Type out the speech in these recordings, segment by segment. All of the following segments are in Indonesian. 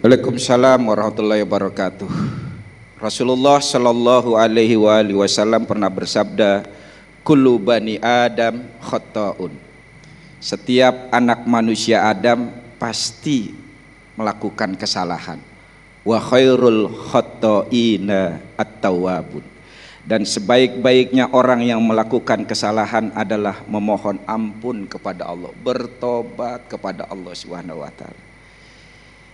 Waalaikumsalam warahmatullahi wabarakatuh. Rasulullah Shallallahu Alaihi Wasallam pernah bersabda, "Kullu bani Adam khotoun." Setiap anak manusia Adam pasti melakukan kesalahan. Wa khairul khotoina at-tawwabun. Dan sebaik-baiknya orang yang melakukan kesalahan adalah memohon ampun kepada Allah, bertobat kepada Allah Subhanahu wa taala.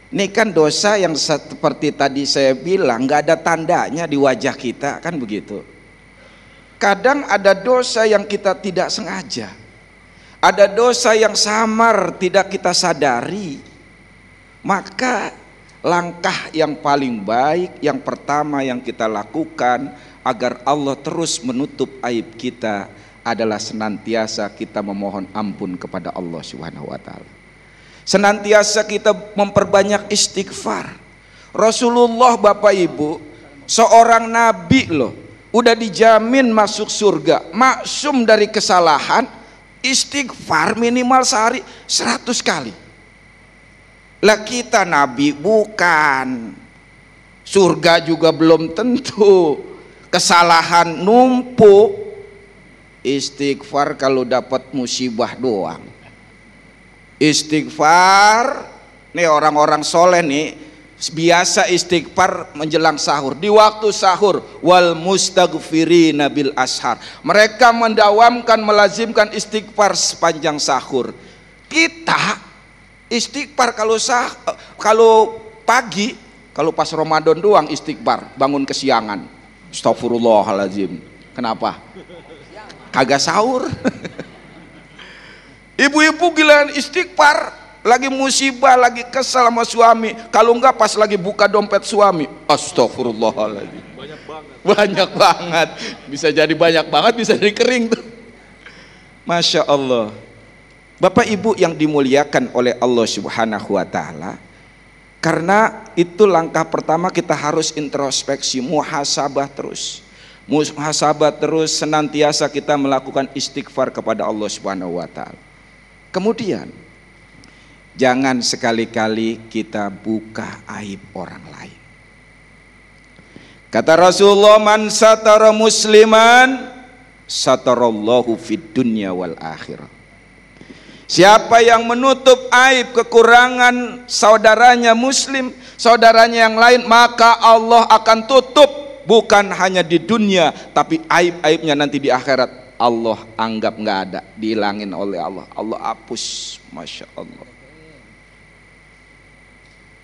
Ini kan dosa yang seperti tadi saya bilang, nggak ada tandanya di wajah kita, kan begitu. Kadang ada dosa yang kita tidak sengaja, ada dosa yang samar tidak kita sadari. Maka langkah yang paling baik, yang pertama yang kita lakukan agar Allah terus menutup aib kita adalah senantiasa kita memohon ampun kepada Allah Subhanahu wa taala senantiasa kita memperbanyak istighfar Rasulullah Bapak Ibu seorang nabi loh udah dijamin masuk surga maksum dari kesalahan istighfar minimal sehari 100 kali lah kita nabi bukan surga juga belum tentu kesalahan numpuk istighfar kalau dapat musibah doang Istighfar, nih orang-orang soleh nih biasa istighfar menjelang sahur di waktu sahur wal mustaghfiri nabil ashar mereka mendawamkan melazimkan istighfar sepanjang sahur kita istighfar kalau sah kalau pagi kalau pas Ramadan doang istighfar bangun kesiangan astagfirullahalazim kenapa kagak sahur Ibu-ibu giliran istighfar, lagi musibah, lagi kesal sama suami. Kalau enggak pas lagi buka dompet suami, astagfirullahaladzim. Banyak banget. Banyak banget. Bisa jadi banyak banget, bisa jadi kering tuh. Masya Allah. Bapak Ibu yang dimuliakan oleh Allah Subhanahu wa taala, karena itu langkah pertama kita harus introspeksi, muhasabah terus muhasabah terus senantiasa kita melakukan istighfar kepada Allah Subhanahu wa taala. Kemudian, jangan sekali-kali kita buka aib orang lain. Kata Rasulullah, "Man satara musliman, satarallahu fid dunya wal akhirah." Siapa yang menutup aib kekurangan saudaranya muslim, saudaranya yang lain, maka Allah akan tutup bukan hanya di dunia, tapi aib-aibnya nanti di akhirat. Allah anggap nggak ada, dihilangin oleh Allah. Allah hapus, masya Allah.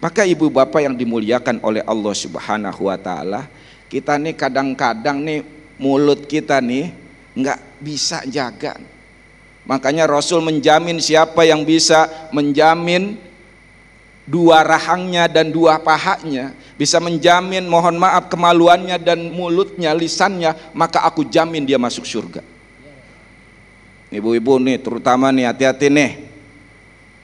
Maka ibu bapak yang dimuliakan oleh Allah Subhanahu wa taala, kita nih kadang-kadang nih mulut kita nih nggak bisa jaga. Makanya Rasul menjamin siapa yang bisa menjamin dua rahangnya dan dua pahanya, bisa menjamin mohon maaf kemaluannya dan mulutnya, lisannya, maka aku jamin dia masuk surga. Ibu-ibu nih terutama nih hati-hati nih.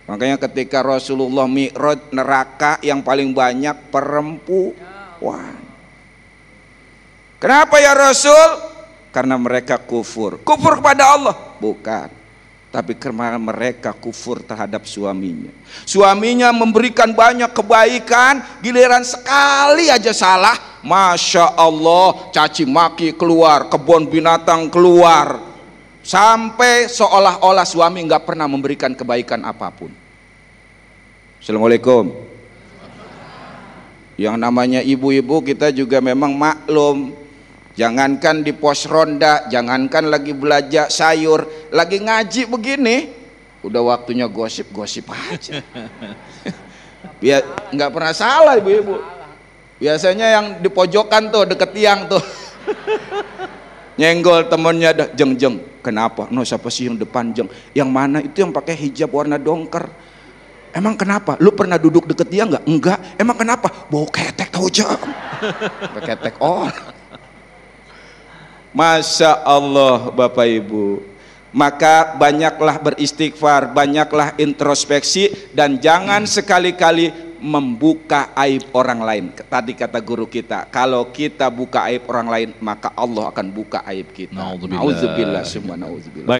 Makanya ketika Rasulullah mi'rod neraka yang paling banyak perempuan. Kenapa ya Rasul? Karena mereka kufur. Kufur kepada Allah? Bukan. Tapi karena mereka kufur terhadap suaminya. Suaminya memberikan banyak kebaikan, giliran sekali aja salah, Masya Allah, caci maki keluar, kebun binatang keluar, Sampai seolah-olah suami nggak pernah memberikan kebaikan apapun. Assalamualaikum. Yang namanya ibu-ibu kita juga memang maklum. Jangankan di pos ronda, jangankan lagi belajar sayur, lagi ngaji begini, udah waktunya gosip-gosip aja. Biar nggak pernah salah ibu-ibu. Biasanya yang di pojokan tuh deket tiang tuh nyenggol temennya dah jeng jeng kenapa no siapa sih yang depan jeng yang mana itu yang pakai hijab warna dongker emang kenapa lu pernah duduk deket dia nggak enggak emang kenapa bau ketek tau jeng ketek oh. Masya Allah Bapak Ibu maka banyaklah beristighfar, banyaklah introspeksi dan jangan sekali-kali membuka aib orang lain. Tadi kata guru kita, kalau kita buka aib orang lain, maka Allah akan buka aib kita. Nauzubillah. semua nauzubillah.